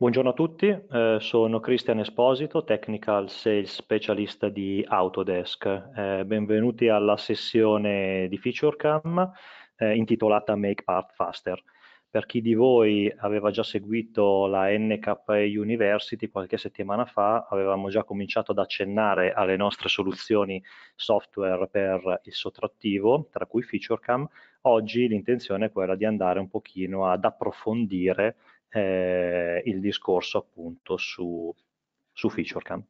Buongiorno a tutti, eh, sono Cristian Esposito, Technical Sales Specialist di Autodesk. Eh, benvenuti alla sessione di FeatureCam eh, intitolata Make Part Faster. Per chi di voi aveva già seguito la NKA University qualche settimana fa, avevamo già cominciato ad accennare alle nostre soluzioni software per il sottrattivo, tra cui FeatureCam. Oggi l'intenzione è quella di andare un pochino ad approfondire eh, il discorso appunto su, su FeatureCam.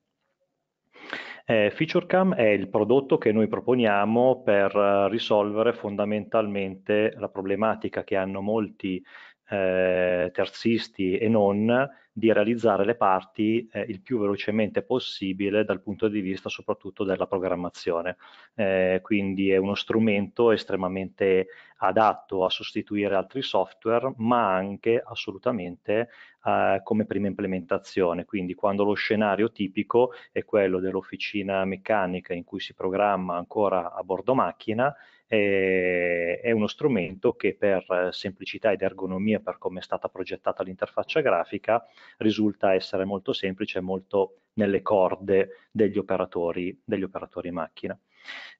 Eh, FeatureCam è il prodotto che noi proponiamo per eh, risolvere fondamentalmente la problematica che hanno molti eh, terzisti e non di realizzare le parti eh, il più velocemente possibile dal punto di vista soprattutto della programmazione. Eh, quindi è uno strumento estremamente adatto a sostituire altri software, ma anche assolutamente eh, come prima implementazione. Quindi quando lo scenario tipico è quello dell'officina meccanica in cui si programma ancora a bordo macchina, eh, è uno strumento che per eh, semplicità ed ergonomia, per come è stata progettata l'interfaccia grafica, risulta essere molto semplice e molto nelle corde degli operatori, degli operatori macchina.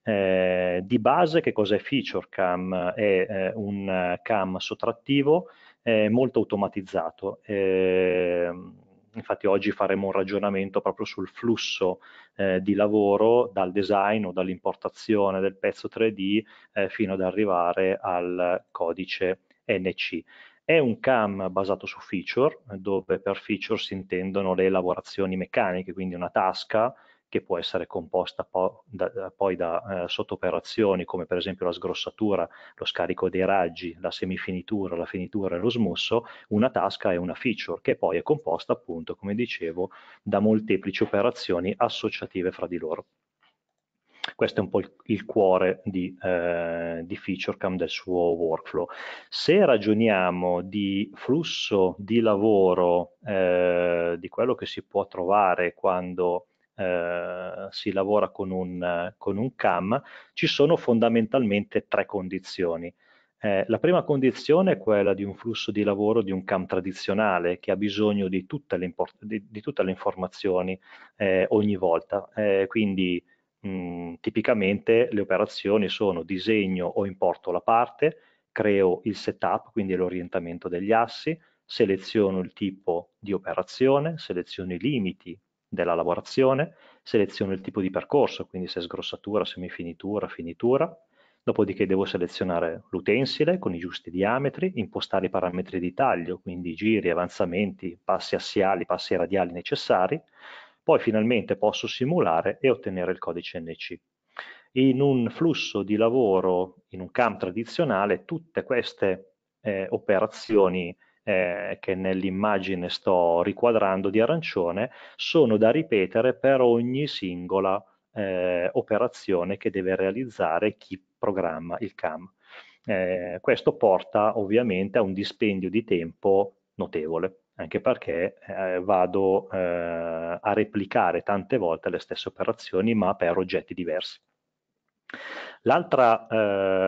Eh, di base che cos'è FeatureCam? È eh, un eh, CAM sottrattivo eh, molto automatizzato. Ehm, infatti oggi faremo un ragionamento proprio sul flusso eh, di lavoro dal design o dall'importazione del pezzo 3D eh, fino ad arrivare al codice NC. È un CAM basato su feature, dove per feature si intendono le lavorazioni meccaniche, quindi una tasca che può essere composta po da, poi da eh, sottooperazioni come per esempio la sgrossatura, lo scarico dei raggi, la semifinitura, la finitura e lo smusso, una tasca è una feature che poi è composta appunto, come dicevo, da molteplici operazioni associative fra di loro. Questo è un po' il, il cuore di, eh, di FeatureCam del suo workflow. Se ragioniamo di flusso di lavoro, eh, di quello che si può trovare quando eh, si lavora con un, con un, CAM, ci sono fondamentalmente tre condizioni. Eh, la prima condizione è quella di un flusso di lavoro di un CAM tradizionale che ha bisogno di tutte le, di, di tutte le informazioni eh, ogni volta, eh, quindi mh, tipicamente le operazioni sono disegno o importo la parte, creo il setup, quindi l'orientamento degli assi, seleziono il tipo di operazione, seleziono i limiti della lavorazione, seleziono il tipo di percorso, quindi se sgrossatura, semifinitura, finitura, dopodiché devo selezionare l'utensile con i giusti diametri, impostare i parametri di taglio, quindi giri, avanzamenti, passi assiali, passi radiali necessari, poi finalmente posso simulare e ottenere il codice NC. In un flusso di lavoro, in un CAM tradizionale, tutte queste eh, operazioni eh, che nell'immagine sto riquadrando di arancione sono da ripetere per ogni singola eh, operazione che deve realizzare chi programma il CAM. Eh, questo porta ovviamente a un dispendio di tempo notevole, anche perché eh, vado eh, a replicare tante volte le stesse operazioni ma per oggetti diversi. L'altra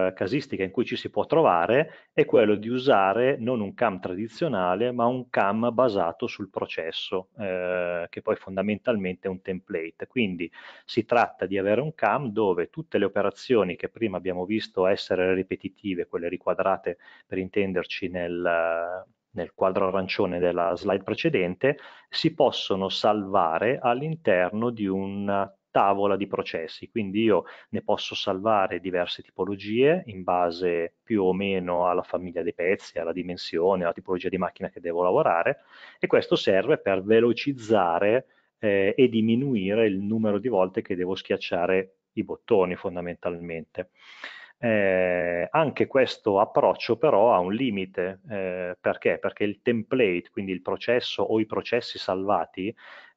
eh, casistica in cui ci si può trovare è quello di usare non un CAM tradizionale, ma un CAM basato sul processo, eh, che poi fondamentalmente è un template. Quindi si tratta di avere un CAM dove tutte le operazioni che prima abbiamo visto essere ripetitive, quelle riquadrate per intenderci nel nel quadro arancione della slide precedente, si possono salvare all'interno di un tavola di processi, quindi io ne posso salvare diverse tipologie in base più o meno alla famiglia dei pezzi, alla dimensione, alla tipologia di macchina che devo lavorare e questo serve per velocizzare eh, e diminuire il numero di volte che devo schiacciare i bottoni fondamentalmente. Eh, anche questo approccio però ha un limite, eh, perché? Perché il template, quindi il processo o i processi salvati,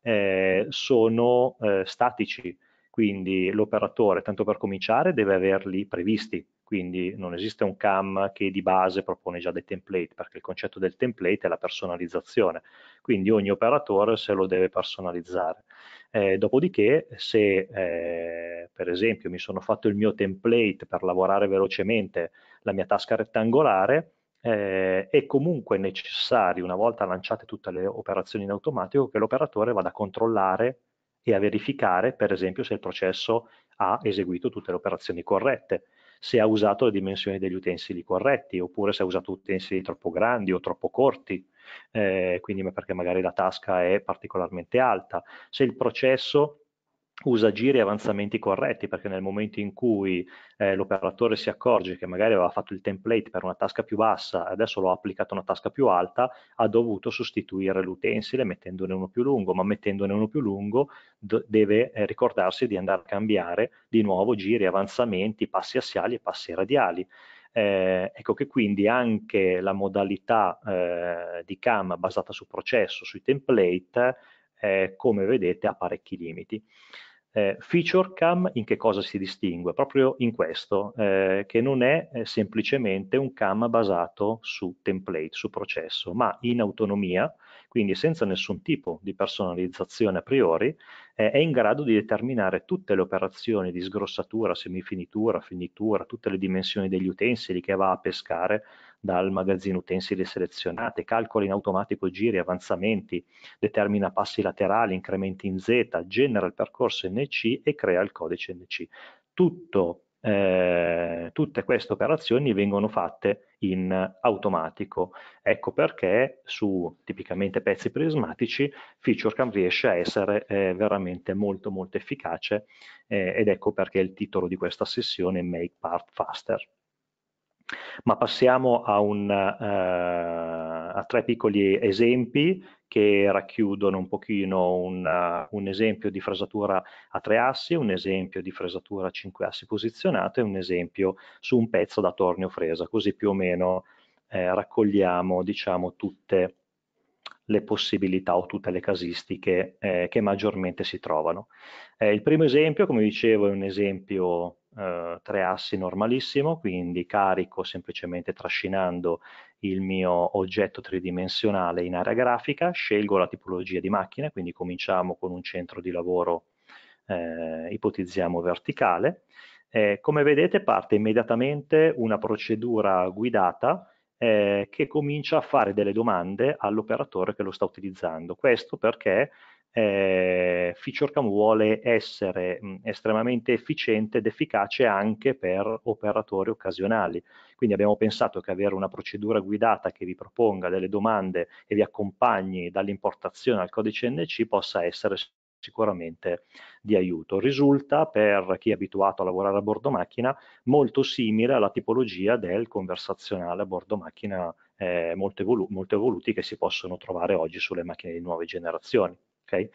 eh, mm. sono eh, statici, quindi l'operatore, tanto per cominciare, deve averli previsti, quindi non esiste un CAM che di base propone già dei template, perché il concetto del template è la personalizzazione, quindi ogni operatore se lo deve personalizzare. Eh, dopodiché, se eh, per esempio mi sono fatto il mio template per lavorare velocemente la mia tasca rettangolare, eh, è comunque necessario, una volta lanciate tutte le operazioni in automatico, che l'operatore vada a controllare e a verificare, per esempio, se il processo ha eseguito tutte le operazioni corrette, se ha usato le dimensioni degli utensili corretti, oppure se ha usato utensili troppo grandi o troppo corti, eh, quindi perché magari la tasca è particolarmente alta, se il processo usa giri e avanzamenti corretti, perché nel momento in cui eh, l'operatore si accorge che magari aveva fatto il template per una tasca più bassa e adesso l'ho applicato a una tasca più alta, ha dovuto sostituire l'utensile mettendone uno più lungo, ma mettendone uno più lungo d- deve eh, ricordarsi di andare a cambiare di nuovo giri, avanzamenti, passi assiali e passi radiali. Eh, ecco che quindi anche la modalità eh, di CAM basata su processo, sui template, eh, come vedete ha parecchi limiti. Eh, feature cam in che cosa si distingue? Proprio in questo, eh, che non è eh, semplicemente un cam basato su template, su processo, ma in autonomia, quindi senza nessun tipo di personalizzazione a priori, eh, è in grado di determinare tutte le operazioni di sgrossatura, semifinitura, finitura, tutte le dimensioni degli utensili che va a pescare dal magazzino utensili selezionate, calcola in automatico giri, avanzamenti, determina passi laterali, incrementi in Z, genera il percorso NC e crea il codice NC. Tutto, eh, tutte queste operazioni vengono fatte in automatico. Ecco perché su tipicamente pezzi prismatici FeatureCam riesce a essere eh, veramente molto molto efficace eh, ed ecco perché il titolo di questa sessione è Make Part Faster. Ma passiamo a, un, uh, a tre piccoli esempi che racchiudono un pochino un, uh, un, esempio di fresatura a tre assi, un esempio di fresatura a cinque assi posizionato e un esempio su un pezzo da tornio fresa, così più o meno eh, raccogliamo diciamo, tutte le possibilità o tutte le casistiche eh, che maggiormente si trovano. Eh, il primo esempio, come dicevo, è un esempio eh, tre assi normalissimo, quindi carico semplicemente trascinando il mio oggetto tridimensionale in area grafica, scelgo la tipologia di macchina, quindi cominciamo con un centro di lavoro eh, ipotizziamo verticale. Eh, come vedete parte immediatamente una procedura guidata eh, che comincia a fare delle domande all'operatore che lo sta utilizzando. Questo perché eh, FeatureCam vuole essere mh, mm, estremamente efficiente ed efficace anche per operatori occasionali. Quindi abbiamo pensato che avere una procedura guidata che vi proponga delle domande e vi accompagni dall'importazione al codice NC possa essere sicuramente di aiuto. Risulta, per chi è abituato a lavorare a bordo macchina, molto simile alla tipologia del conversazionale a bordo macchina eh, molto, evolu molto evoluti che si possono trovare oggi sulle macchine di nuove generazioni. Okay?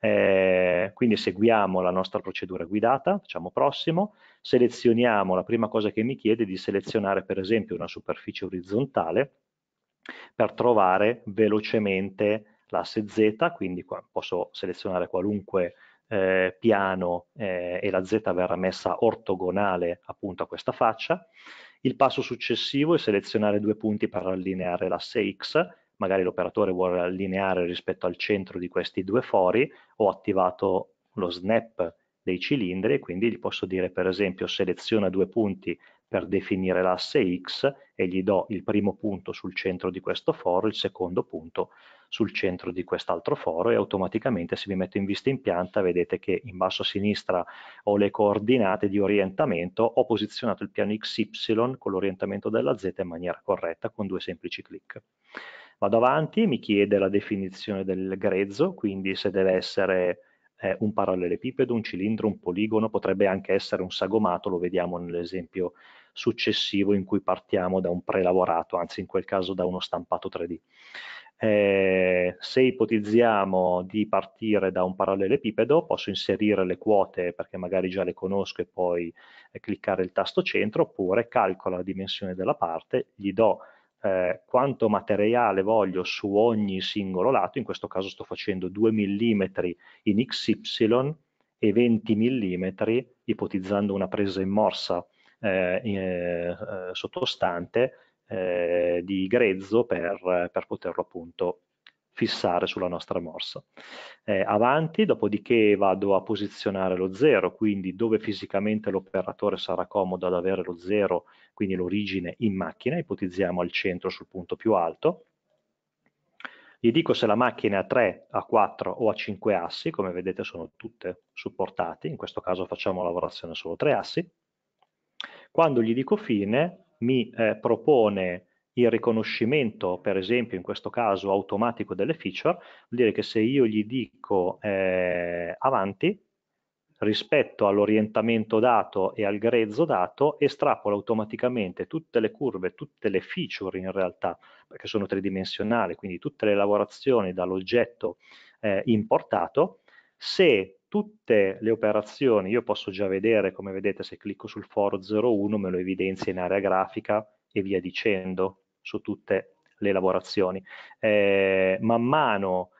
Eh, quindi seguiamo la nostra procedura guidata, facciamo prossimo, selezioniamo, la prima cosa che mi chiede è di selezionare per esempio una superficie orizzontale per trovare velocemente l'asse Z, quindi posso selezionare qualunque eh, piano eh, e la Z verrà messa ortogonale appunto a questa faccia. Il passo successivo è selezionare due punti per allineare l'asse X magari l'operatore vuole allineare rispetto al centro di questi due fori, ho attivato lo snap dei cilindri e quindi gli posso dire per esempio seleziona due punti per definire l'asse X e gli do il primo punto sul centro di questo foro, il secondo punto sul centro di quest'altro foro e automaticamente se vi metto in vista in pianta vedete che in basso a sinistra ho le coordinate di orientamento, ho posizionato il piano XY con l'orientamento della Z in maniera corretta con due semplici clic. Vado avanti, mi chiede la definizione del grezzo, quindi se deve essere eh, un parallelepipedo, un cilindro, un poligono, potrebbe anche essere un sagomato, lo vediamo nell'esempio successivo in cui partiamo da un prelavorato, anzi in quel caso da uno stampato 3D. Eh, se ipotizziamo di partire da un parallelepipedo, posso inserire le quote perché magari già le conosco e poi eh, cliccare il tasto centro, oppure calcolo la dimensione della parte, gli do eh, quanto materiale voglio su ogni singolo lato, in questo caso sto facendo 2 mm in XY e 20 mm ipotizzando una presa in morsa eh, eh, sottostante eh, di grezzo per, per poterlo appunto fissare sulla nostra morsa. Eh, avanti, dopodiché vado a posizionare lo 0, quindi dove fisicamente l'operatore sarà comodo ad avere lo 0, quindi l'origine in macchina, ipotizziamo al centro sul punto più alto. Gli dico se la macchina è a 3, a 4 o a 5 assi, come vedete sono tutte supportate, in questo caso facciamo lavorazione solo 3 assi. Quando gli dico fine, mi eh, propone il riconoscimento, per esempio in questo caso automatico delle feature, vuol dire che se io gli dico eh, avanti, rispetto all'orientamento dato e al grezzo dato, estrapola automaticamente tutte le curve, tutte le feature in realtà, perché sono tridimensionali, quindi tutte le lavorazioni dall'oggetto eh, importato, se tutte le operazioni, io posso già vedere, come vedete se clicco sul foro 01 me lo evidenzia in area grafica e via dicendo, su tutte le lavorazioni. Eh, man mano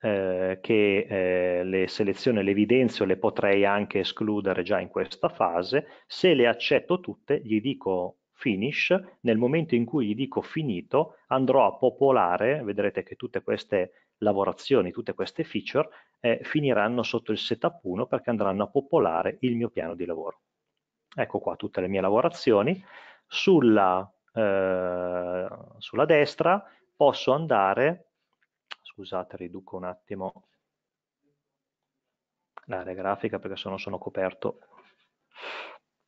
eh, che eh, le seleziono e le evidenzio le potrei anche escludere già in questa fase se le accetto tutte gli dico finish nel momento in cui gli dico finito andrò a popolare vedrete che tutte queste lavorazioni tutte queste feature eh, finiranno sotto il setup 1 perché andranno a popolare il mio piano di lavoro ecco qua tutte le mie lavorazioni sulla, eh, sulla destra posso andare, scusate riduco un attimo l'area grafica perché se sono coperto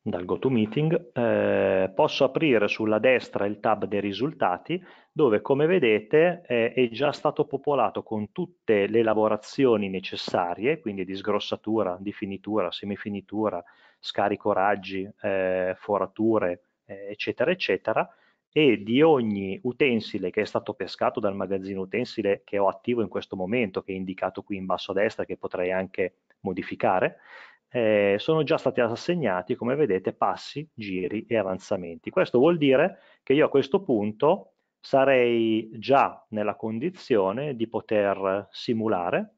dal GoToMeeting, eh, posso aprire sulla destra il tab dei risultati dove come vedete eh, è già stato popolato con tutte le lavorazioni necessarie, quindi di sgrossatura, di finitura, semifinitura, scarico raggi, eh, forature, eh, eccetera, eccetera, e di ogni utensile che è stato pescato dal magazzino utensile che ho attivo in questo momento, che è indicato qui in basso a destra, che potrei anche modificare, eh, sono già stati assegnati, come vedete, passi, giri e avanzamenti. Questo vuol dire che io a questo punto sarei già nella condizione di poter simulare,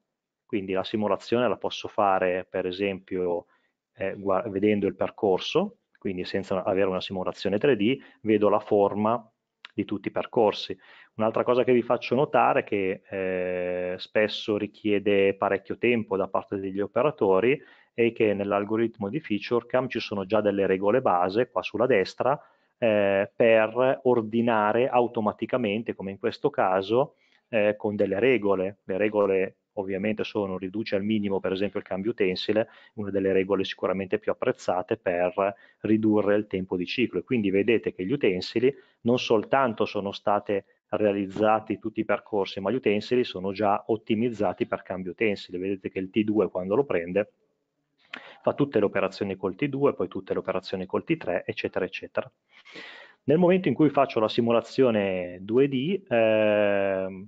quindi la simulazione la posso fare per esempio eh, vedendo il percorso, quindi senza avere una simulazione 3D vedo la forma di tutti i percorsi. Un'altra cosa che vi faccio notare che eh, spesso richiede parecchio tempo da parte degli operatori è che nell'algoritmo di FeatureCam ci sono già delle regole base qua sulla destra eh, per ordinare automaticamente, come in questo caso, eh, con delle regole, le regole ovviamente sono riduce al minimo per esempio il cambio utensile, una delle regole sicuramente più apprezzate per ridurre il tempo di ciclo e quindi vedete che gli utensili non soltanto sono stati realizzati tutti i percorsi ma gli utensili sono già ottimizzati per cambio utensile, vedete che il T2 quando lo prende fa tutte le operazioni col T2, poi tutte le operazioni col T3 eccetera eccetera. Nel momento in cui faccio la simulazione 2D eh,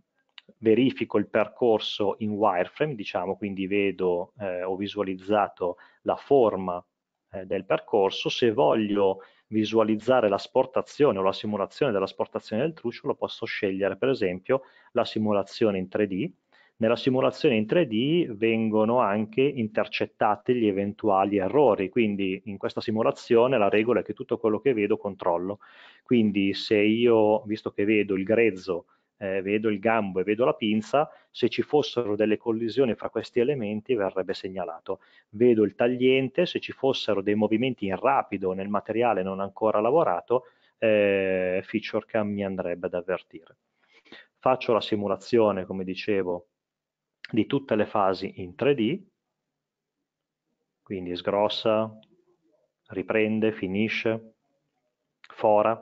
verifico il percorso in wireframe, diciamo, quindi vedo, eh, ho visualizzato la forma eh, del percorso, se voglio visualizzare l'asportazione o la simulazione dell'asportazione del trucciolo posso scegliere per esempio la simulazione in 3D, nella simulazione in 3D vengono anche intercettati gli eventuali errori, quindi in questa simulazione la regola è che tutto quello che vedo controllo, quindi se io, visto che vedo il grezzo eh, vedo il gambo e vedo la pinza, se ci fossero delle collisioni fra questi elementi verrebbe segnalato. Vedo il tagliente, se ci fossero dei movimenti in rapido nel materiale non ancora lavorato, eh, FeatureCam mi andrebbe ad avvertire. Faccio la simulazione, come dicevo, di tutte le fasi in 3D, quindi sgrossa, riprende, finisce, fora,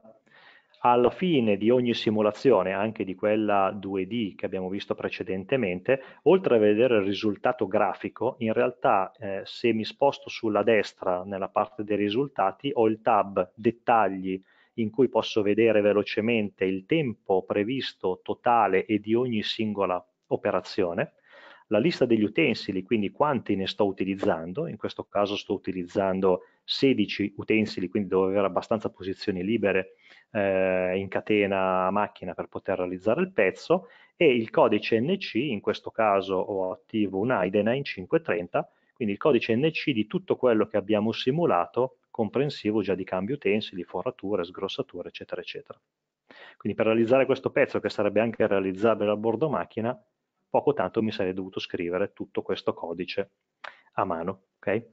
alla fine di ogni simulazione, anche di quella 2D che abbiamo visto precedentemente, oltre a vedere il risultato grafico, in realtà eh, se mi sposto sulla destra nella parte dei risultati ho il tab dettagli in cui posso vedere velocemente il tempo previsto totale e di ogni singola operazione, la lista degli utensili, quindi quanti ne sto utilizzando, in questo caso sto utilizzando 16 utensili, quindi devo avere abbastanza posizioni libere eh, in catena a macchina per poter realizzare il pezzo e il codice NC, in questo caso ho attivo un IDENA in 530, quindi il codice NC di tutto quello che abbiamo simulato, comprensivo già di cambi utensili, forature, sgrossature, eccetera, eccetera. Quindi per realizzare questo pezzo, che sarebbe anche realizzabile a bordo macchina, poco tanto mi sarei dovuto scrivere tutto questo codice a mano. Okay?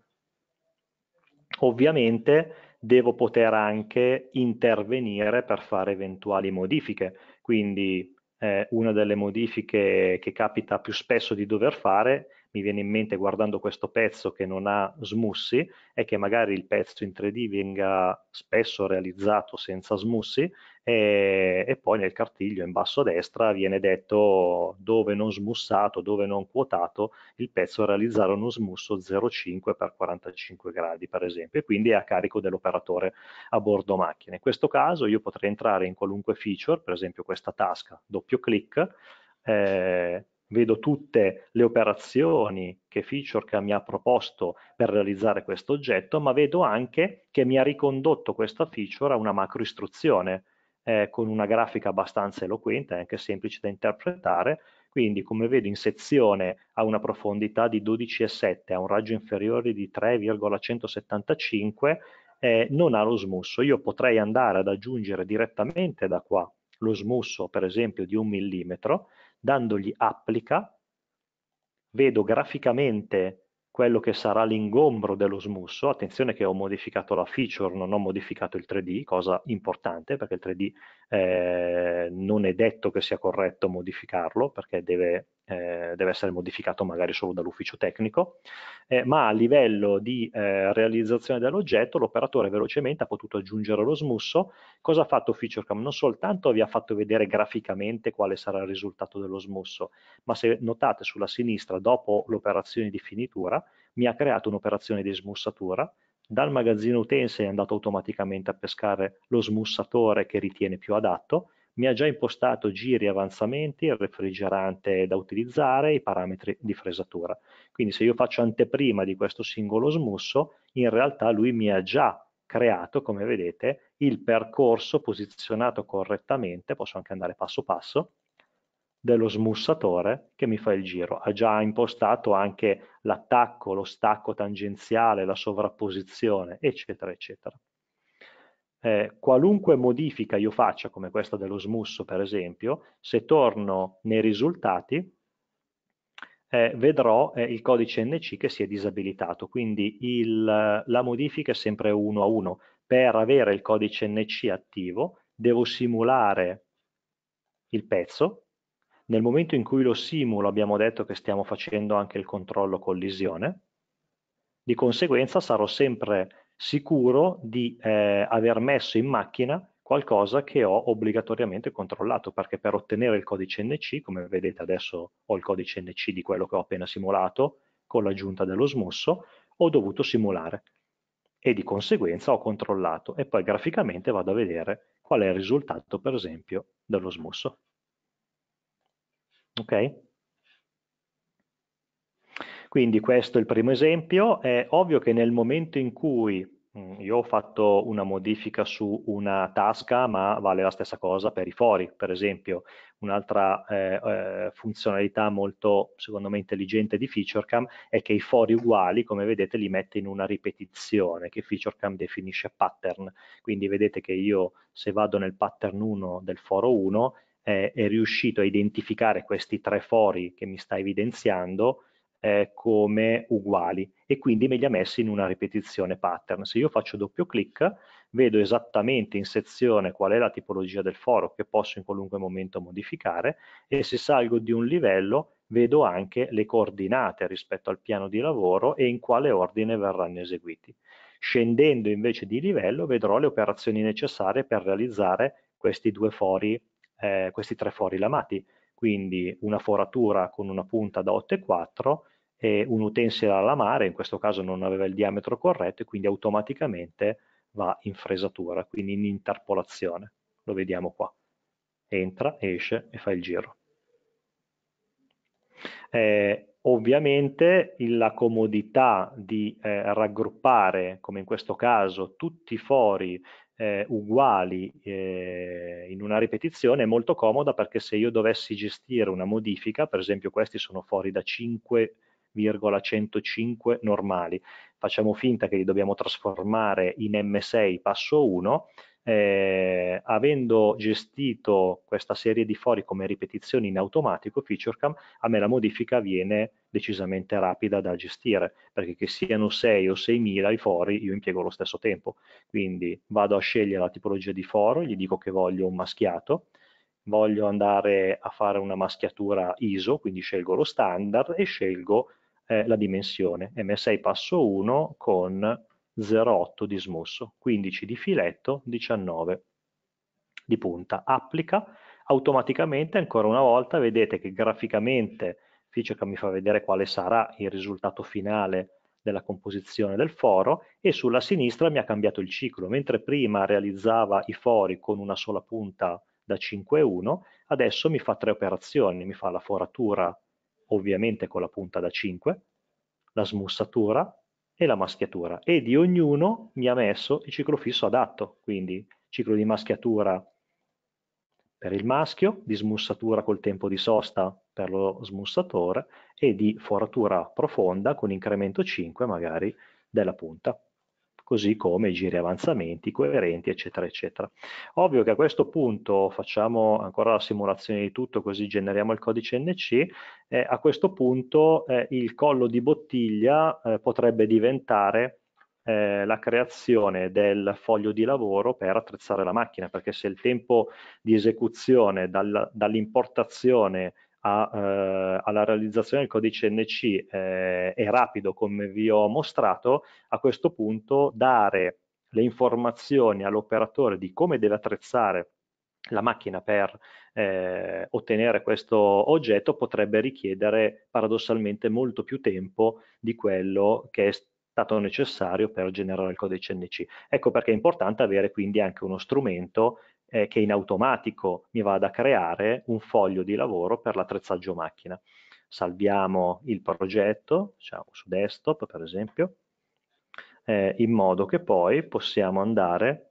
Ovviamente devo poter anche intervenire per fare eventuali modifiche. Quindi eh, una delle modifiche che capita più spesso di dover fare mi viene in mente guardando questo pezzo che non ha smussi è che magari il pezzo in 3D venga spesso realizzato senza smussi e, e poi nel cartiglio in basso a destra viene detto dove non smussato, dove non quotato, il pezzo realizzare uno smusso 0,5 x 45 gradi per esempio e quindi è a carico dell'operatore a bordo macchina. In questo caso io potrei entrare in qualunque feature, per esempio questa tasca, doppio clic, eh, vedo tutte le operazioni che FeatureCam mi ha proposto per realizzare questo oggetto, ma vedo anche che mi ha ricondotto questa feature a una macro istruzione eh, con una grafica abbastanza eloquente, anche semplice da interpretare, quindi come vedo in sezione ha una profondità di 12,7, ha un raggio inferiore di 3,175, eh, non ha lo smusso. Io potrei andare ad aggiungere direttamente da qua lo smusso, per esempio, di un millimetro, dandogli applica, vedo graficamente quello che sarà l'ingombro dello smusso, attenzione che ho modificato la feature, non ho modificato il 3D, cosa importante perché il 3D eh, non è detto che sia corretto modificarlo perché deve eh, deve essere modificato magari solo dall'ufficio tecnico, eh, ma a livello di eh, realizzazione dell'oggetto l'operatore velocemente ha potuto aggiungere lo smusso. Cosa ha fatto FeatureCam? Non soltanto vi ha fatto vedere graficamente quale sarà il risultato dello smusso, ma se notate sulla sinistra, dopo l'operazione di finitura, mi ha creato un'operazione di smussatura, dal magazzino utenze è andato automaticamente a pescare lo smussatore che ritiene più adatto, mi ha già impostato giri e avanzamenti, il refrigerante da utilizzare, i parametri di fresatura. Quindi se io faccio anteprima di questo singolo smusso, in realtà lui mi ha già creato, come vedete, il percorso posizionato correttamente, posso anche andare passo passo, dello smussatore che mi fa il giro. Ha già impostato anche l'attacco, lo stacco tangenziale, la sovrapposizione, eccetera, eccetera eh, qualunque modifica io faccia, come questa dello smusso per esempio, se torno nei risultati eh, vedrò eh, il codice NC che si è disabilitato, quindi il, la modifica è sempre uno a uno. Per avere il codice NC attivo devo simulare il pezzo, nel momento in cui lo simulo abbiamo detto che stiamo facendo anche il controllo collisione, di conseguenza sarò sempre sicuro di eh, aver messo in macchina qualcosa che ho obbligatoriamente controllato, perché per ottenere il codice NC, come vedete adesso ho il codice NC di quello che ho appena simulato, con l'aggiunta dello smusso, ho dovuto simulare e di conseguenza ho controllato e poi graficamente vado a vedere qual è il risultato, per esempio, dello smusso. Ok? Quindi questo è il primo esempio. È ovvio che nel momento in cui mm, io ho fatto una modifica su una tasca, ma vale la stessa cosa per i fori, per esempio. Un'altra eh, eh funzionalità molto, secondo me, intelligente di FeatureCam è che i fori uguali, come vedete, li mette in una ripetizione che FeatureCam definisce pattern. Quindi vedete che io, se vado nel pattern 1 del foro 1, eh, è riuscito a identificare questi tre fori che mi sta evidenziando, eh, come uguali e quindi me li ha messi in una ripetizione pattern. Se io faccio doppio clic vedo esattamente in sezione qual è la tipologia del foro che posso in qualunque momento modificare e se salgo di un livello vedo anche le coordinate rispetto al piano di lavoro e in quale ordine verranno eseguiti. Scendendo invece di livello vedrò le operazioni necessarie per realizzare questi due fori, eh, questi tre fori lamati quindi una foratura con una punta da 8,4 e un utensile alla mare, in questo caso non aveva il diametro corretto e quindi automaticamente va in fresatura, quindi in interpolazione, lo vediamo qua, entra, esce e fa il giro. Eh, ovviamente la comodità di eh, raggruppare, come in questo caso, tutti i fori eh, uguali eh, in una ripetizione è molto comoda perché se io dovessi gestire una modifica, per esempio questi sono fuori da 5,105 normali, facciamo finta che li dobbiamo trasformare in M6 passo 1, eh, avendo gestito questa serie di fori come ripetizioni in automatico, FeatureCam, a me la modifica viene decisamente rapida da gestire, perché che siano 6 o 6.000 i fori, io impiego lo stesso tempo. Quindi vado a scegliere la tipologia di foro, gli dico che voglio un maschiato, voglio andare a fare una maschiatura ISO, quindi scelgo lo standard e scelgo eh, la dimensione M6 passo 1 con 0,8 di smusso, 15 di filetto, 19 di punta. Applica automaticamente, ancora una volta, vedete che graficamente Fitchecam mi fa vedere quale sarà il risultato finale della composizione del foro e sulla sinistra mi ha cambiato il ciclo, mentre prima realizzava i fori con una sola punta da 5,1, adesso mi fa tre operazioni, mi fa la foratura ovviamente con la punta da 5, la smussatura e la maschiatura e di ognuno mi ha messo il ciclo fisso adatto, quindi ciclo di maschiatura per il maschio, di smussatura col tempo di sosta per lo smussatore e di foratura profonda con incremento 5 magari della punta così come i giri avanzamenti coerenti, eccetera, eccetera. Ovvio che a questo punto facciamo ancora la simulazione di tutto, così generiamo il codice NC, eh, a questo punto eh, il collo di bottiglia eh, potrebbe diventare eh, la creazione del foglio di lavoro per attrezzare la macchina, perché se il tempo di esecuzione dall'importazione a, eh, alla realizzazione del codice NC eh, e rapido come vi ho mostrato, a questo punto dare le informazioni all'operatore di come deve attrezzare la macchina per eh, ottenere questo oggetto potrebbe richiedere paradossalmente molto più tempo di quello che è stato necessario per generare il codice NC. Ecco perché è importante avere quindi anche uno strumento eh, che in automatico mi vada a creare un foglio di lavoro per l'attrezzaggio macchina. Salviamo il progetto, diciamo, su desktop per esempio, eh, in modo che poi possiamo andare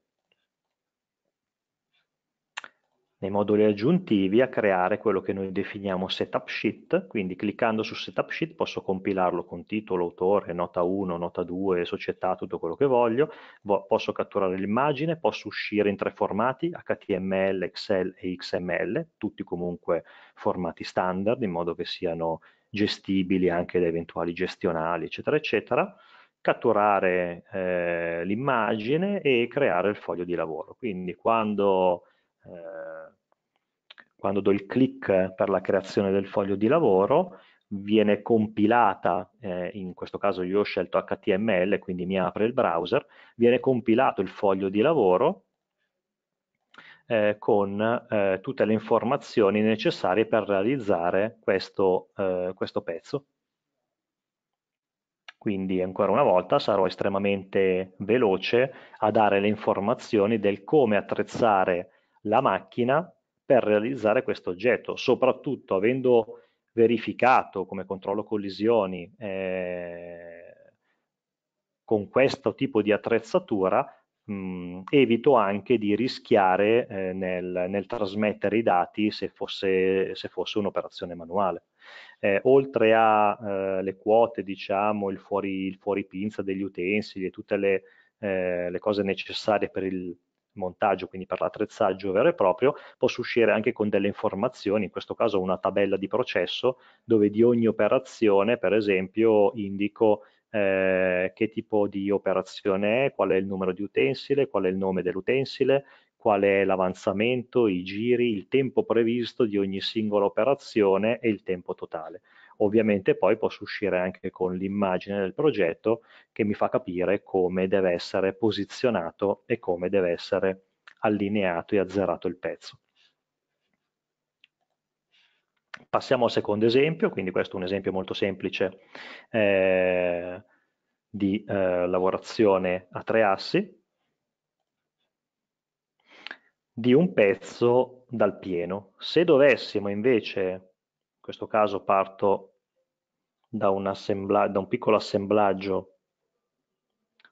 nei moduli aggiuntivi a creare quello che noi definiamo setup sheet, quindi cliccando su setup sheet posso compilarlo con titolo, autore, nota 1, nota 2, società, tutto quello che voglio, posso catturare l'immagine, posso uscire in tre formati, HTML, Excel e XML, tutti comunque formati standard in modo che siano gestibili anche da eventuali gestionali, eccetera, eccetera catturare eh, l'immagine e creare il foglio di lavoro. Quindi quando eh, quando do il click per la creazione del foglio di lavoro, viene compilata, eh, in questo caso io ho scelto HTML, quindi mi apre il browser, viene compilato il foglio di lavoro eh, con eh, tutte le informazioni necessarie per realizzare questo, eh, questo pezzo. Quindi ancora una volta sarò estremamente veloce a dare le informazioni del come attrezzare la macchina per realizzare questo oggetto, soprattutto avendo verificato come controllo collisioni eh, con questo tipo di attrezzatura mh, evito anche di rischiare eh, nel, nel, trasmettere i dati se fosse, fosse un'operazione manuale. Eh, oltre alle eh, quote, diciamo, il fuori, il fuori pinza degli utensili e tutte le, eh, le cose necessarie per il montaggio, quindi per l'attrezzaggio vero e proprio, posso uscire anche con delle informazioni, in questo caso una tabella di processo, dove di ogni operazione, per esempio, indico eh, che tipo di operazione è, qual è il numero di utensile, qual è il nome dell'utensile, qual è l'avanzamento, i giri, il tempo previsto di ogni singola operazione e il tempo totale. Ovviamente poi posso uscire anche con l'immagine del progetto che mi fa capire come deve essere posizionato e come deve essere allineato e azzerato il pezzo. Passiamo al secondo esempio, quindi questo è un esempio molto semplice eh, di eh, lavorazione a tre assi di un pezzo dal pieno. Se dovessimo invece in questo caso parto da un, da un piccolo assemblaggio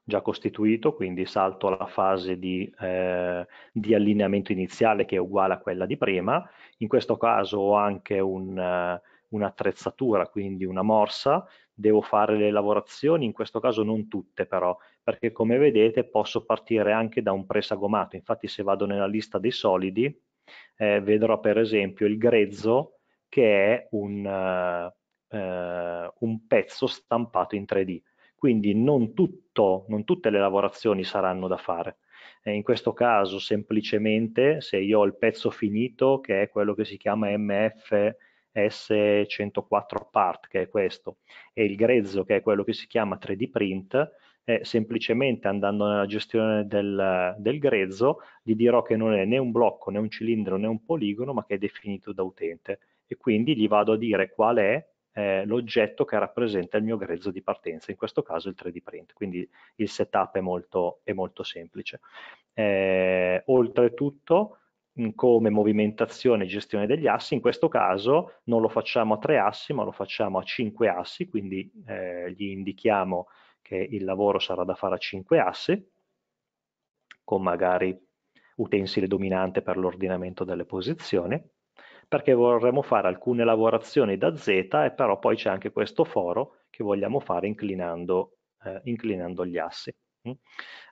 già costituito, quindi salto alla fase di, eh, di, allineamento iniziale che è uguale a quella di prima, in questo caso ho anche un'attrezzatura, un quindi una morsa, devo fare le lavorazioni, in questo caso non tutte però, perché come vedete posso partire anche da un presagomato, infatti se vado nella lista dei solidi eh, vedrò per esempio il grezzo che è un, eh, eh, un pezzo stampato in 3D. Quindi non, tutto, non tutte le lavorazioni saranno da fare. Eh, in questo caso semplicemente se io ho il pezzo finito, che è quello che si chiama mfs 104 part, che è questo, e il grezzo, che è quello che si chiama 3D print, eh, semplicemente andando nella gestione del, del, grezzo, gli dirò che non è né un blocco, né un cilindro, né un poligono, ma che è definito da utente e quindi gli vado a dire qual è eh, l'oggetto che rappresenta il mio grezzo di partenza, in questo caso il 3D print, quindi il setup è molto, è molto semplice. Eh, oltretutto, come movimentazione e gestione degli assi, in questo caso non lo facciamo a tre assi ma lo facciamo a cinque assi, quindi eh, gli indichiamo che il lavoro sarà da fare a cinque assi, con magari utensile dominante per l'ordinamento delle posizioni perché vorremmo fare alcune lavorazioni da Z e però poi c'è anche questo foro che vogliamo fare inclinando, eh, inclinando gli assi. Mm?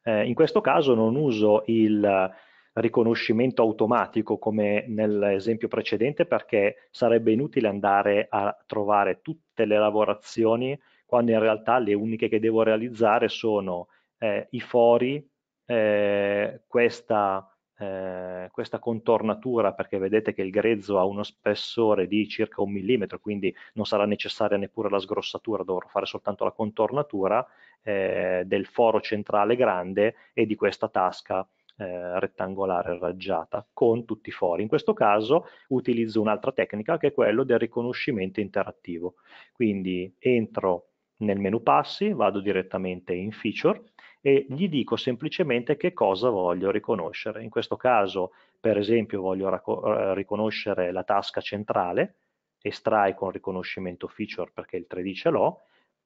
Eh, in questo caso non uso il riconoscimento automatico come nell'esempio precedente perché sarebbe inutile andare a trovare tutte le lavorazioni quando in realtà le uniche che devo realizzare sono eh, i fori, eh, questa eh, questa contornatura perché vedete che il grezzo ha uno spessore di circa un millimetro quindi non sarà necessaria neppure la sgrossatura dovrò fare soltanto la contornatura eh, del foro centrale grande e di questa tasca eh, rettangolare raggiata con tutti i fori. In questo caso utilizzo un'altra tecnica che è quella del riconoscimento interattivo. Quindi entro nel menu passi, vado direttamente in feature e gli dico semplicemente che cosa voglio riconoscere. In questo caso, per esempio, voglio eh, riconoscere la tasca centrale, estrae con riconoscimento feature perché il 3D ce l'ho,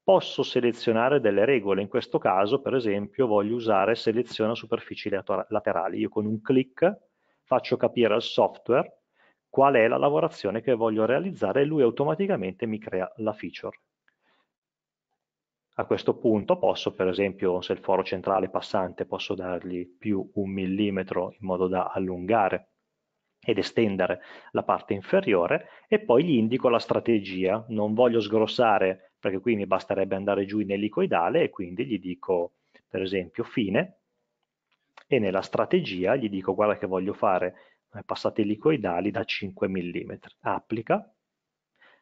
posso selezionare delle regole, in questo caso per esempio voglio usare seleziona superfici laterali, io con un clic faccio capire al software qual è la lavorazione che voglio realizzare e lui automaticamente mi crea la feature. A questo punto posso, per esempio, se il foro centrale è passante, posso dargli più un millimetro in modo da allungare ed estendere la parte inferiore e poi gli indico la strategia. Non voglio sgrossare perché qui mi basterebbe andare giù in elicoidale e quindi gli dico, per esempio, fine e nella strategia gli dico guarda che voglio fare eh, passate elicoidali da 5 mm. Applica.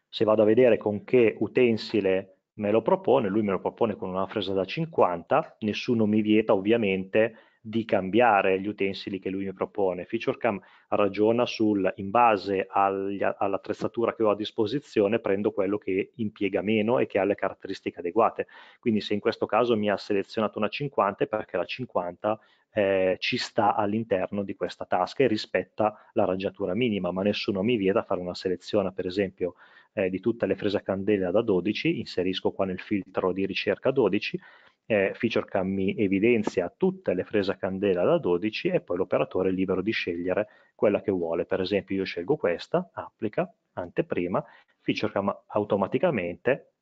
Se vado a vedere con che utensile me lo propone, lui me lo propone con una fresa da 50, nessuno mi vieta ovviamente di cambiare gli utensili che lui mi propone. FeatureCam ragiona sul, in base agli, all'attrezzatura che ho a disposizione, prendo quello che impiega meno e che ha le caratteristiche adeguate. Quindi se in questo caso mi ha selezionato una 50 è perché la 50 eh, ci sta all'interno di questa tasca e rispetta la raggiatura minima, ma nessuno mi vieta fare una selezione, per esempio, eh, di tutte le frese a candela da 12, inserisco qua nel filtro di ricerca 12, eh, FeatureCam mi evidenzia tutte le frese a candela da 12 e poi l'operatore è libero di scegliere quella che vuole. Per esempio io scelgo questa, applica, anteprima, FeatureCam automaticamente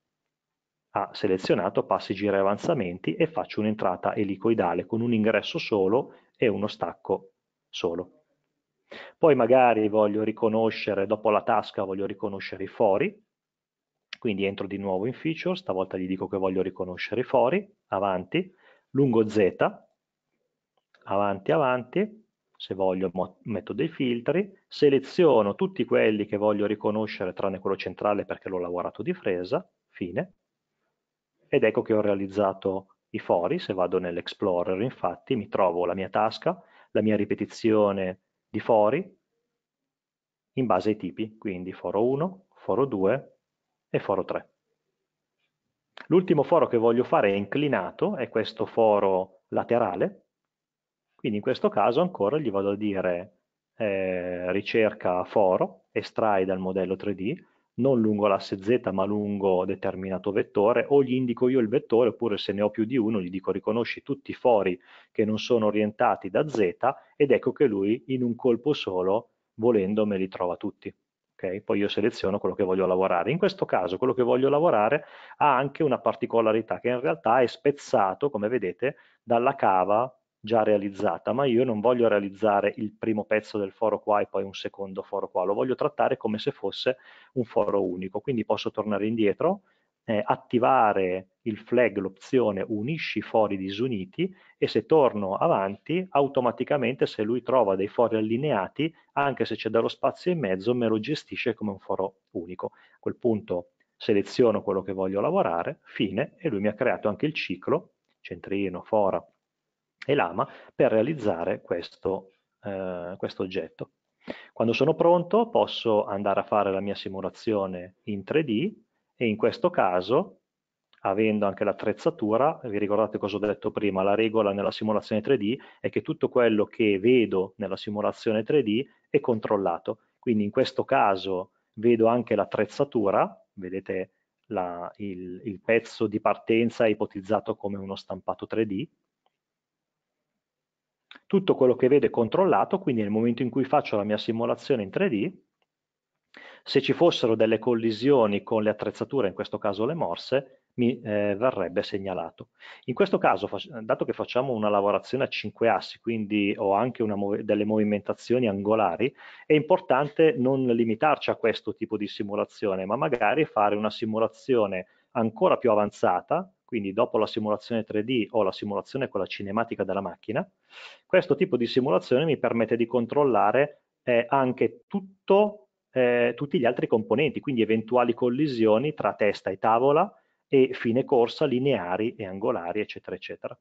ha selezionato passi, giri e avanzamenti e faccio un'entrata elicoidale con un ingresso solo e uno stacco solo. Poi magari voglio riconoscere, dopo la tasca voglio riconoscere i fori, quindi entro di nuovo in feature, stavolta gli dico che voglio riconoscere i fori, avanti, lungo Z, avanti, avanti, se voglio metto dei filtri, seleziono tutti quelli che voglio riconoscere tranne quello centrale perché l'ho lavorato di fresa, fine, ed ecco che ho realizzato i fori, se vado nell'Explorer infatti mi trovo la mia tasca, la mia ripetizione di fori in base ai tipi, quindi foro 1, foro 2 e foro 3. L'ultimo foro che voglio fare è inclinato, è questo foro laterale, quindi in questo caso ancora gli vado a dire eh, ricerca foro, estrai dal modello 3D non lungo l'asse z ma lungo determinato vettore o gli indico io il vettore oppure se ne ho più di uno gli dico riconosci tutti i fori che non sono orientati da z ed ecco che lui in un colpo solo volendo me li trova tutti. Okay? Poi io seleziono quello che voglio lavorare. In questo caso quello che voglio lavorare ha anche una particolarità che in realtà è spezzato, come vedete, dalla cava già realizzata, ma io non voglio realizzare il primo pezzo del foro qua e poi un secondo foro qua, lo voglio trattare come se fosse un foro unico, quindi posso tornare indietro, eh, attivare il flag, l'opzione unisci fori disuniti e se torno avanti automaticamente se lui trova dei fori allineati, anche se c'è dello spazio in mezzo, me lo gestisce come un foro unico. A quel punto seleziono quello che voglio lavorare, fine, e lui mi ha creato anche il ciclo, centrino, fora, e l'ama per realizzare questo, eh, questo oggetto. Quando sono pronto posso andare a fare la mia simulazione in 3D e in questo caso, avendo anche l'attrezzatura, vi ricordate cosa ho detto prima, la regola nella simulazione 3D è che tutto quello che vedo nella simulazione 3D è controllato. Quindi in questo caso vedo anche l'attrezzatura, vedete la, il, il pezzo di partenza è ipotizzato come uno stampato 3D, tutto quello che vedo è controllato, quindi nel momento in cui faccio la mia simulazione in 3D, se ci fossero delle collisioni con le attrezzature, in questo caso le morse, mi eh, verrebbe segnalato. In questo caso, dato che facciamo una lavorazione a 5 assi, quindi ho anche mov delle movimentazioni angolari, è importante non limitarci a questo tipo di simulazione, ma magari fare una simulazione ancora più avanzata, quindi dopo la simulazione 3D o la simulazione con la cinematica della macchina, questo tipo di simulazione mi permette di controllare eh, anche tutto, eh, tutti gli altri componenti, quindi eventuali collisioni tra testa e tavola e fine corsa lineari e angolari, eccetera, eccetera.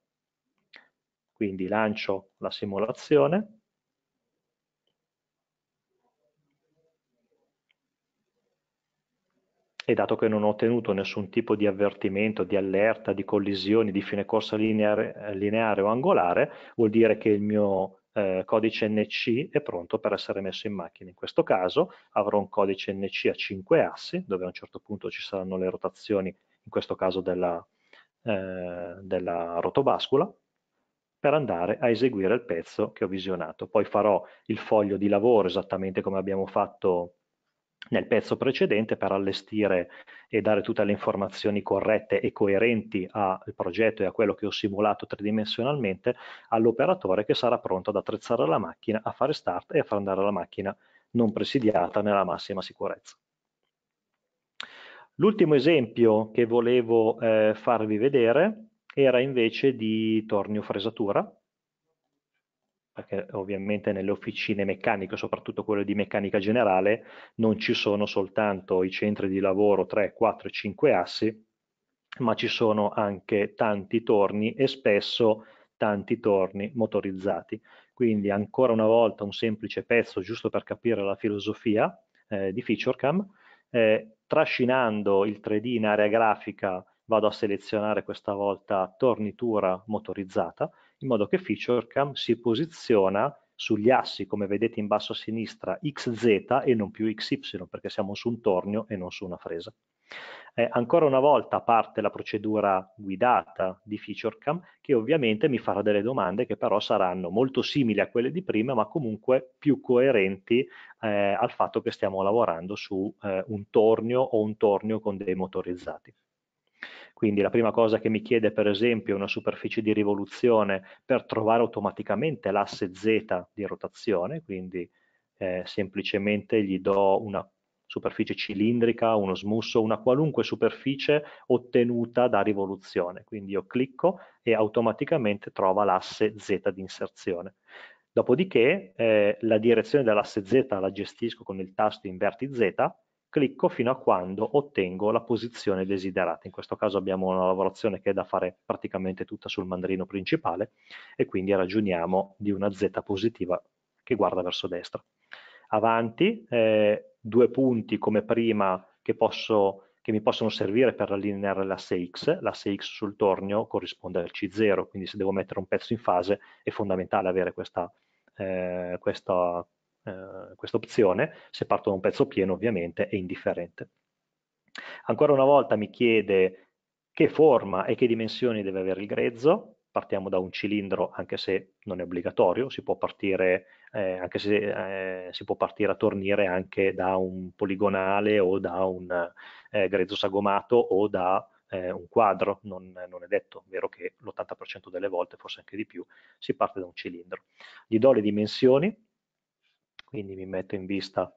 Quindi lancio la simulazione e dato che non ho ottenuto nessun tipo di avvertimento, di allerta, di collisioni, di fine corsa lineare, lineare o angolare, vuol dire che il mio eh, codice NC è pronto per essere messo in macchina. In questo caso avrò un codice NC a 5 assi, dove a un certo punto ci saranno le rotazioni, in questo caso della, eh, della rotobascula, per andare a eseguire il pezzo che ho visionato. Poi farò il foglio di lavoro esattamente come abbiamo fatto nel pezzo precedente per allestire e dare tutte le informazioni corrette e coerenti al progetto e a quello che ho simulato tridimensionalmente all'operatore che sarà pronto ad attrezzare la macchina, a fare start e a far andare la macchina non presidiata nella massima sicurezza. L'ultimo esempio che volevo eh, farvi vedere era invece di tornio fresatura perché ovviamente nelle officine meccaniche, soprattutto quelle di meccanica generale, non ci sono soltanto i centri di lavoro 3, 4 5 assi, ma ci sono anche tanti torni e spesso tanti torni motorizzati. Quindi ancora una volta un semplice pezzo giusto per capire la filosofia eh, di FeatureCam. Eh, trascinando il 3D in area grafica vado a selezionare questa volta tornitura motorizzata in modo che FeatureCam si posiziona sugli assi, come vedete in basso a sinistra, XZ e non più XY, perché siamo su un tornio e non su una fresa. Eh, ancora una volta parte la procedura guidata di FeatureCam, che ovviamente mi farà delle domande che però saranno molto simili a quelle di prima, ma comunque più coerenti eh, al fatto che stiamo lavorando su eh, un tornio o un tornio con dei motorizzati. Quindi la prima cosa che mi chiede per esempio una superficie di rivoluzione per trovare automaticamente l'asse Z di rotazione, quindi eh, semplicemente gli do una superficie cilindrica, uno smusso, una qualunque superficie ottenuta da rivoluzione. Quindi io clicco e automaticamente trova l'asse Z di inserzione. Dopodiché eh, la direzione dell'asse Z la gestisco con il tasto inverti Z clicco fino a quando ottengo la posizione desiderata. In questo caso abbiamo una lavorazione che è da fare praticamente tutta sul mandrino principale e quindi ragioniamo di una Z positiva che guarda verso destra. Avanti, eh, due punti come prima che, posso, che mi possono servire per allineare l'asse X. L'asse X sul tornio corrisponde al C0, quindi se devo mettere un pezzo in fase è fondamentale avere questa, eh, questa eh, questa opzione, se parto da un pezzo pieno ovviamente è indifferente. Ancora una volta mi chiede che forma e che dimensioni deve avere il grezzo, partiamo da un cilindro anche se non è obbligatorio, si può partire, eh, anche se, eh, si può partire a tornire anche da un poligonale o da un eh, grezzo sagomato o da eh, un quadro, non, non, è detto, vero che l'80% delle volte, forse anche di più, si parte da un cilindro. Gli do le dimensioni, quindi mi metto in vista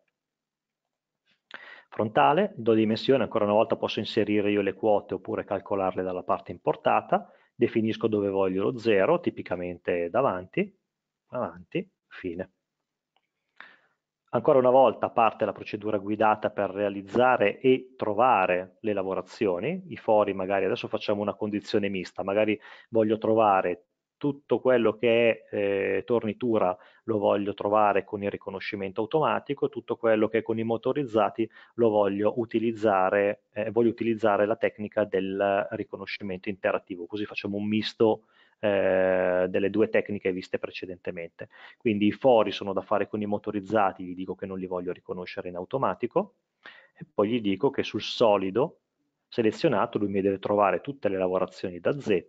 frontale, do dimensione, ancora una volta posso inserire io le quote oppure calcolarle dalla parte importata, definisco dove voglio lo zero, tipicamente davanti, avanti, fine. Ancora una volta parte la procedura guidata per realizzare e trovare le lavorazioni, i fori magari, adesso facciamo una condizione mista, magari voglio trovare tutto quello che è eh, tornitura lo voglio trovare con il riconoscimento automatico, tutto quello che è con i motorizzati lo voglio utilizzare, eh, voglio utilizzare la tecnica del riconoscimento interattivo, così facciamo un misto eh, delle due tecniche viste precedentemente. Quindi i fori sono da fare con i motorizzati, gli dico che non li voglio riconoscere in automatico e poi gli dico che sul solido selezionato lui mi deve trovare tutte le lavorazioni da Z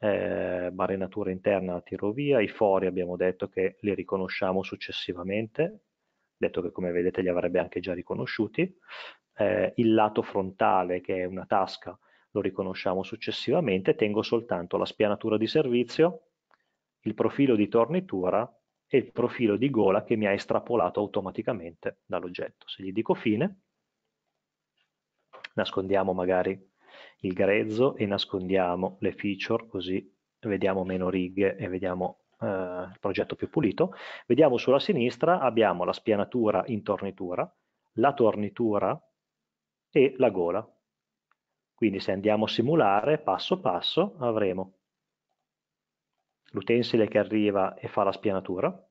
eh, marinatura interna la tiro via, i fori abbiamo detto che li riconosciamo successivamente, detto che come vedete li avrebbe anche già riconosciuti, eh, il lato frontale che è una tasca lo riconosciamo successivamente, tengo soltanto la spianatura di servizio, il profilo di tornitura e il profilo di gola che mi ha estrapolato automaticamente dall'oggetto. Se gli dico fine, nascondiamo magari il grezzo e nascondiamo le feature così vediamo meno righe e vediamo eh, il progetto più pulito. Vediamo sulla sinistra abbiamo la spianatura in tornitura, la tornitura e la gola. Quindi se andiamo a simulare passo passo avremo l'utensile che arriva e fa la spianatura,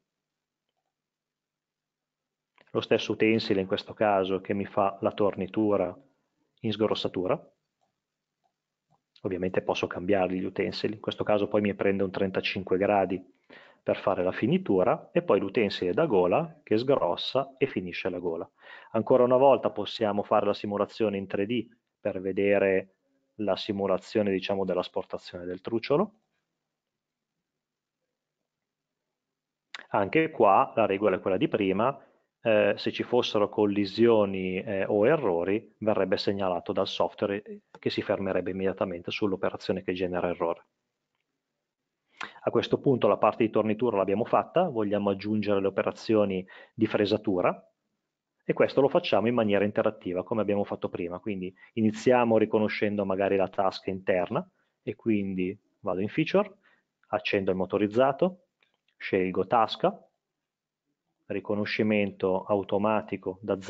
lo stesso utensile in questo caso che mi fa la tornitura in sgrossatura, Ovviamente posso cambiarli gli utensili, in questo caso poi mi prende un 35 gradi per fare la finitura e poi l'utensile da gola che sgrossa e finisce la gola. Ancora una volta possiamo fare la simulazione in 3D per vedere la simulazione diciamo dell'asportazione del trucciolo. Anche qua la regola è quella di prima, eh, se ci fossero collisioni eh, o errori verrebbe segnalato dal software eh, che si fermerebbe immediatamente sull'operazione che genera errore. A questo punto la parte di tornitura l'abbiamo fatta, vogliamo aggiungere le operazioni di fresatura e questo lo facciamo in maniera interattiva come abbiamo fatto prima, quindi iniziamo riconoscendo magari la tasca interna e quindi vado in feature, accendo il motorizzato, scelgo tasca, riconoscimento automatico da z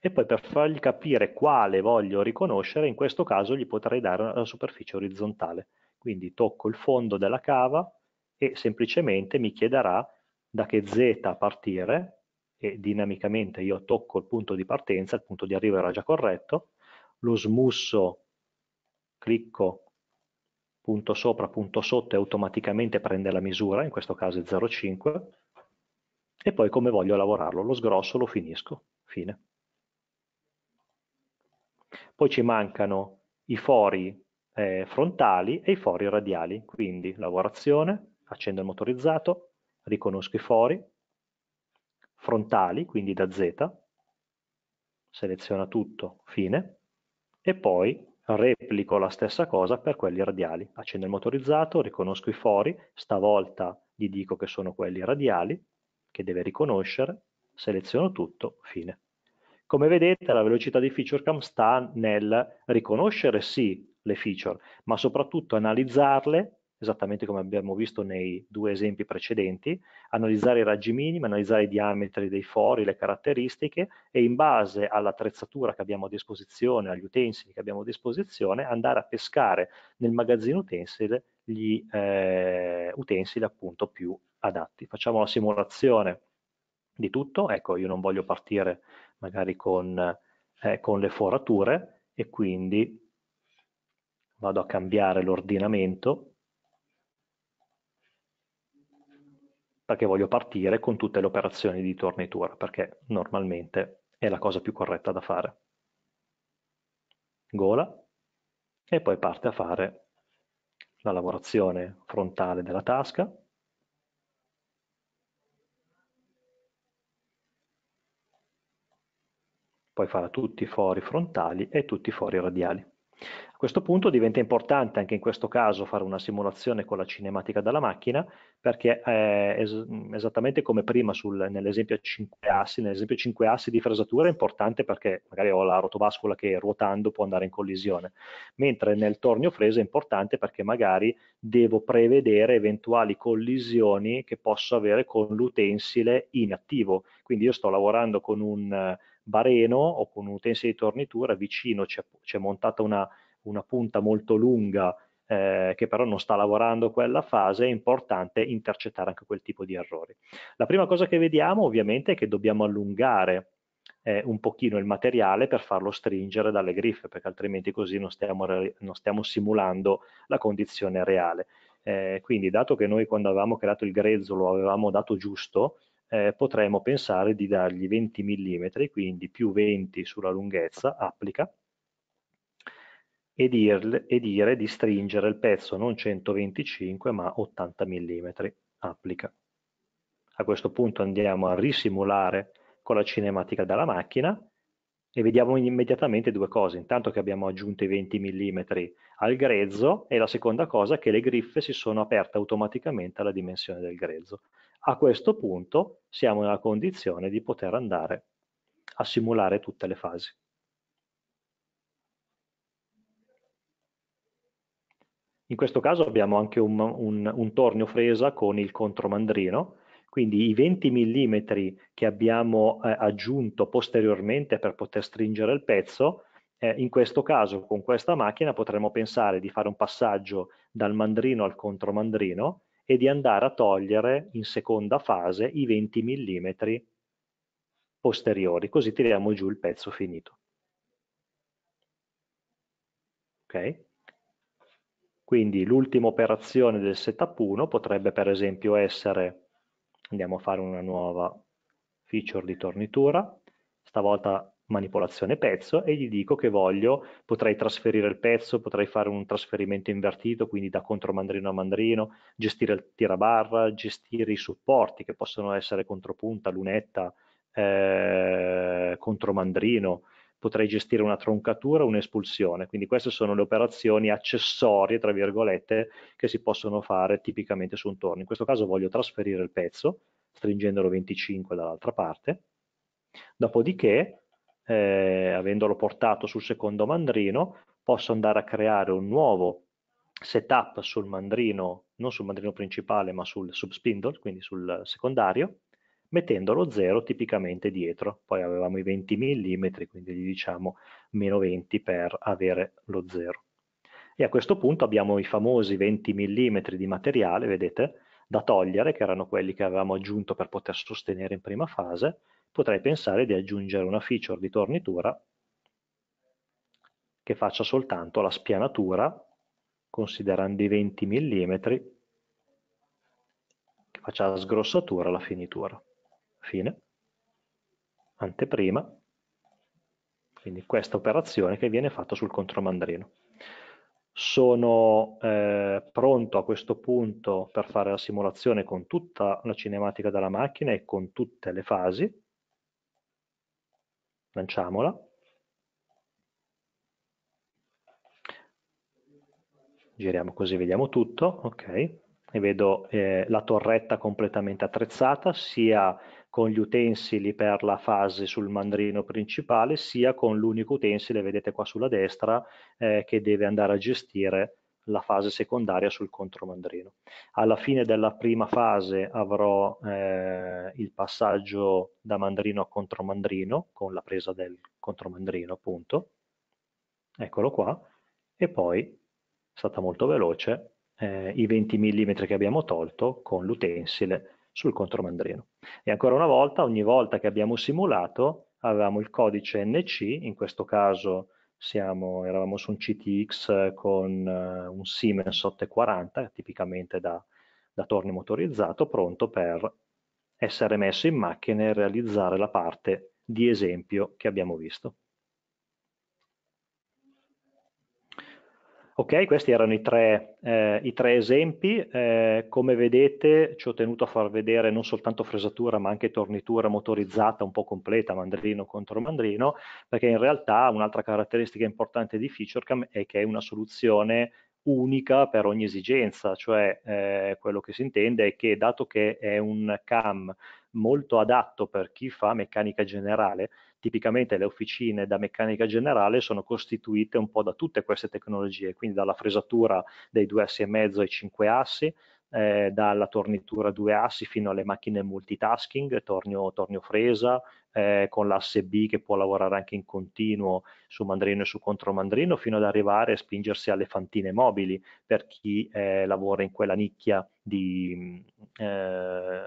e poi per fargli capire quale voglio riconoscere, in questo caso gli potrei dare la superficie orizzontale. Quindi tocco il fondo della cava e semplicemente mi chiederà da che z partire e dinamicamente io tocco il punto di partenza, il punto di arrivo era già corretto, lo smusso, clicco punto sopra, punto sotto e automaticamente prende la misura, in questo caso è 0,5 e poi come voglio lavorarlo, lo sgrosso lo finisco, fine. Poi ci mancano i fori eh, frontali e i fori radiali, quindi lavorazione, accendo il motorizzato, riconosco i fori, frontali, quindi da Z, seleziona tutto, fine, e poi replico la stessa cosa per quelli radiali. Accendo il motorizzato, riconosco i fori, stavolta gli dico che sono quelli radiali, che deve riconoscere, seleziono tutto, fine. Come vedete la velocità di FeatureCam sta nel riconoscere sì le feature, ma soprattutto analizzarle, esattamente come abbiamo visto nei due esempi precedenti, analizzare i raggi minimi, analizzare i diametri dei fori, le caratteristiche e in base all'attrezzatura che abbiamo a disposizione, agli utensili che abbiamo a disposizione, andare a pescare nel magazzino utensile gli eh, utensili appunto più adatti. Facciamo una simulazione di tutto, ecco io non voglio partire magari con, eh, con le forature e quindi vado a cambiare l'ordinamento perché voglio partire con tutte le operazioni di tornitura perché normalmente è la cosa più corretta da fare. Gola e poi parte a fare la lavorazione frontale della tasca, poi farà tutti i fori frontali e tutti i fori radiali questo punto diventa importante anche in questo caso fare una simulazione con la cinematica della macchina perché eh, es esattamente come prima nell'esempio 5 assi, nell'esempio 5 assi di fresatura è importante perché magari ho la rotovascola che ruotando può andare in collisione, mentre nel tornio freso è importante perché magari devo prevedere eventuali collisioni che posso avere con l'utensile inattivo, quindi io sto lavorando con un eh, bareno o con un utensile di tornitura, vicino c'è montata una una punta molto lunga eh, che però non sta lavorando quella fase, è importante intercettare anche quel tipo di errori. La prima cosa che vediamo ovviamente è che dobbiamo allungare eh, un pochino il materiale per farlo stringere dalle griffe, perché altrimenti così non stiamo, non stiamo simulando la condizione reale. Eh, quindi dato che noi quando avevamo creato il grezzo lo avevamo dato giusto, eh, potremmo pensare di dargli 20 mm, quindi più 20 sulla lunghezza, applica, e dire di stringere il pezzo non 125 ma 80 mm. Applica. A questo punto andiamo a risimulare con la cinematica della macchina e vediamo immediatamente due cose. Intanto che abbiamo aggiunto i 20 mm al grezzo e la seconda cosa che le griffe si sono aperte automaticamente alla dimensione del grezzo. A questo punto siamo nella condizione di poter andare a simulare tutte le fasi. In questo caso abbiamo anche un, un, un tornio fresa con il contromandrino, quindi i 20 mm che abbiamo eh, aggiunto posteriormente per poter stringere il pezzo, eh, in questo caso con questa macchina potremmo pensare di fare un passaggio dal mandrino al contromandrino e di andare a togliere in seconda fase i 20 mm posteriori, così tiriamo giù il pezzo finito. Okay. Quindi l'ultima operazione del setup 1 potrebbe per esempio essere, andiamo a fare una nuova feature di tornitura, stavolta manipolazione pezzo e gli dico che voglio, potrei trasferire il pezzo, potrei fare un trasferimento invertito, quindi da contromandrino a mandrino, gestire il tirabarra, gestire i supporti che possono essere contropunta, lunetta, eh, contromandrino, potrei gestire una troncatura, un'espulsione. Quindi queste sono le operazioni accessorie, tra virgolette, che si possono fare tipicamente su un torno. In questo caso voglio trasferire il pezzo, stringendolo 25 dall'altra parte, dopodiché, eh, avendolo portato sul secondo mandrino, posso andare a creare un nuovo setup sul mandrino, non sul mandrino principale, ma sul subspindle, quindi sul secondario, mettendo lo 0 tipicamente dietro. Poi avevamo i 20 mm, quindi gli diciamo meno 20 per avere lo 0. E a questo punto abbiamo i famosi 20 mm di materiale, vedete, da togliere, che erano quelli che avevamo aggiunto per poter sostenere in prima fase. Potrei pensare di aggiungere una feature di tornitura che faccia soltanto la spianatura, considerando i 20 mm, che faccia la sgrossatura e la finitura fine, anteprima, quindi questa operazione che viene fatta sul contromandrino. Sono eh, pronto a questo punto per fare la simulazione con tutta la cinematica della macchina e con tutte le fasi. Lanciamola. Giriamo così, vediamo tutto. Ok, ne vedo eh, la torretta completamente attrezzata, sia con gli utensili per la fase sul mandrino principale, sia con l'unico utensile, vedete qua sulla destra, eh, che deve andare a gestire la fase secondaria sul contromandrino. Alla fine della prima fase avrò eh, il passaggio da mandrino a contromandrino, con la presa del contromandrino appunto, eccolo qua, e poi, è stata molto veloce, eh, i 20 mm che abbiamo tolto con l'utensile sul contromandrino. E ancora una volta, ogni volta che abbiamo simulato, avevamo il codice NC, in questo caso siamo, eravamo su un CTX con eh, un Siemens 840, tipicamente da, da torne motorizzato, pronto per essere messo in macchina e realizzare la parte di esempio che abbiamo visto. Ok, questi erano i tre, eh, i tre esempi. Eh, come vedete ci ho tenuto a far vedere non soltanto fresatura ma anche tornitura motorizzata un po' completa, mandrino contro mandrino, perché in realtà un'altra caratteristica importante di FeatureCam è che è una soluzione unica per ogni esigenza, cioè eh, quello che si intende è che dato che è un CAM molto adatto per chi fa meccanica generale, tipicamente le officine da meccanica generale sono costituite un po' da tutte queste tecnologie, quindi dalla fresatura dei due assi e mezzo ai cinque assi, eh, dalla tornitura due assi fino alle macchine multitasking, tornio, tornio fresa, eh, con l'asse B che può lavorare anche in continuo su mandrino e su contromandrino, fino ad arrivare a spingersi alle fantine mobili per chi eh, lavora in quella nicchia di, mm, eh,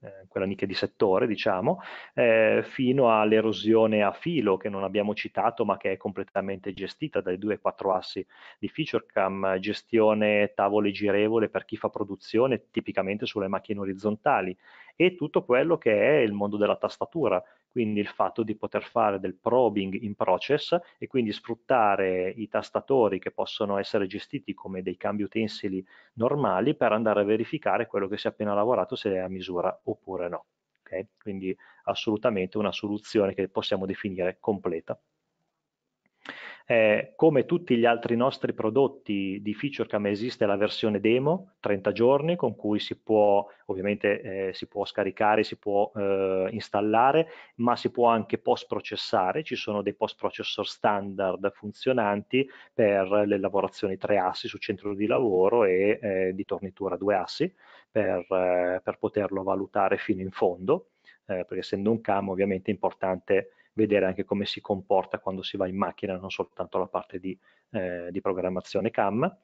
eh, quella nicchia di settore, diciamo, eh, fino all'erosione a filo che non abbiamo citato ma che è completamente gestita dai due e quattro assi di FeatureCam, gestione tavole girevole per chi fa produzione tipicamente sulle macchine orizzontali e tutto quello che è il mondo della tastatura, quindi il fatto di poter fare del probing in process e quindi sfruttare i tastatori che possono essere gestiti come dei cambi utensili normali per andare a verificare quello che si è appena lavorato se è a misura oppure no. Okay? Quindi assolutamente una soluzione che possiamo definire completa. Eh, come tutti gli altri nostri prodotti di FeatureCam esiste la versione demo, 30 giorni, con cui si può ovviamente eh, si può scaricare, si può eh, installare, ma si può anche post processare, ci sono dei post processor standard funzionanti per le lavorazioni tre assi su centro di lavoro e eh, di tornitura due assi per, eh, per, poterlo valutare fino in fondo, eh, perché essendo un CAM ovviamente è importante vedere anche come si comporta quando si va in macchina, non soltanto la parte di, eh, di programmazione CAM.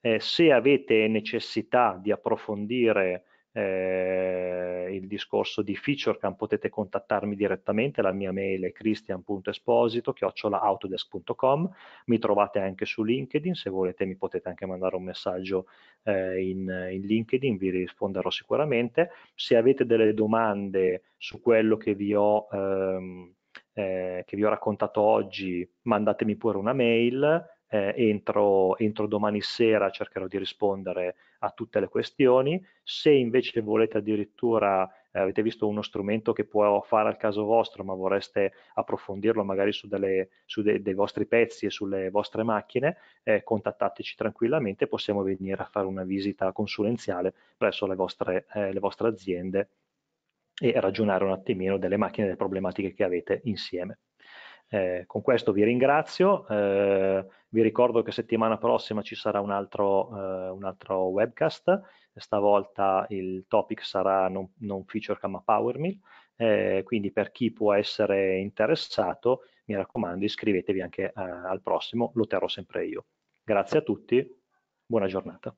Eh, se avete necessità di approfondire eh, il discorso di FeatureCam potete contattarmi direttamente, la mia mail è cristian.esposito chiocciolaautodesk.com, mi trovate anche su LinkedIn, se volete mi potete anche mandare un messaggio eh, in, in, LinkedIn, vi risponderò sicuramente. Se avete delle domande su quello che vi ho ehm, eh, che vi ho raccontato oggi, mandatemi pure una mail. Eh, entro, entro, domani sera cercherò di rispondere a tutte le questioni. Se invece volete addirittura, eh, avete visto uno strumento che può fare al caso vostro, ma vorreste approfondirlo magari su, delle, su de, dei vostri pezzi e sulle vostre macchine, eh, contattateci tranquillamente, possiamo venire a fare una visita consulenziale presso le vostre, eh, le vostre aziende e ragionare un attimino delle macchine e delle problematiche che avete insieme. Eh, con questo vi ringrazio, eh, vi ricordo che settimana prossima ci sarà un altro, eh, un altro webcast, stavolta il topic sarà non, non feature ma PowerMill, eh, quindi per chi può essere interessato mi raccomando iscrivetevi anche eh, al prossimo, lo terrò sempre io. Grazie a tutti, buona giornata.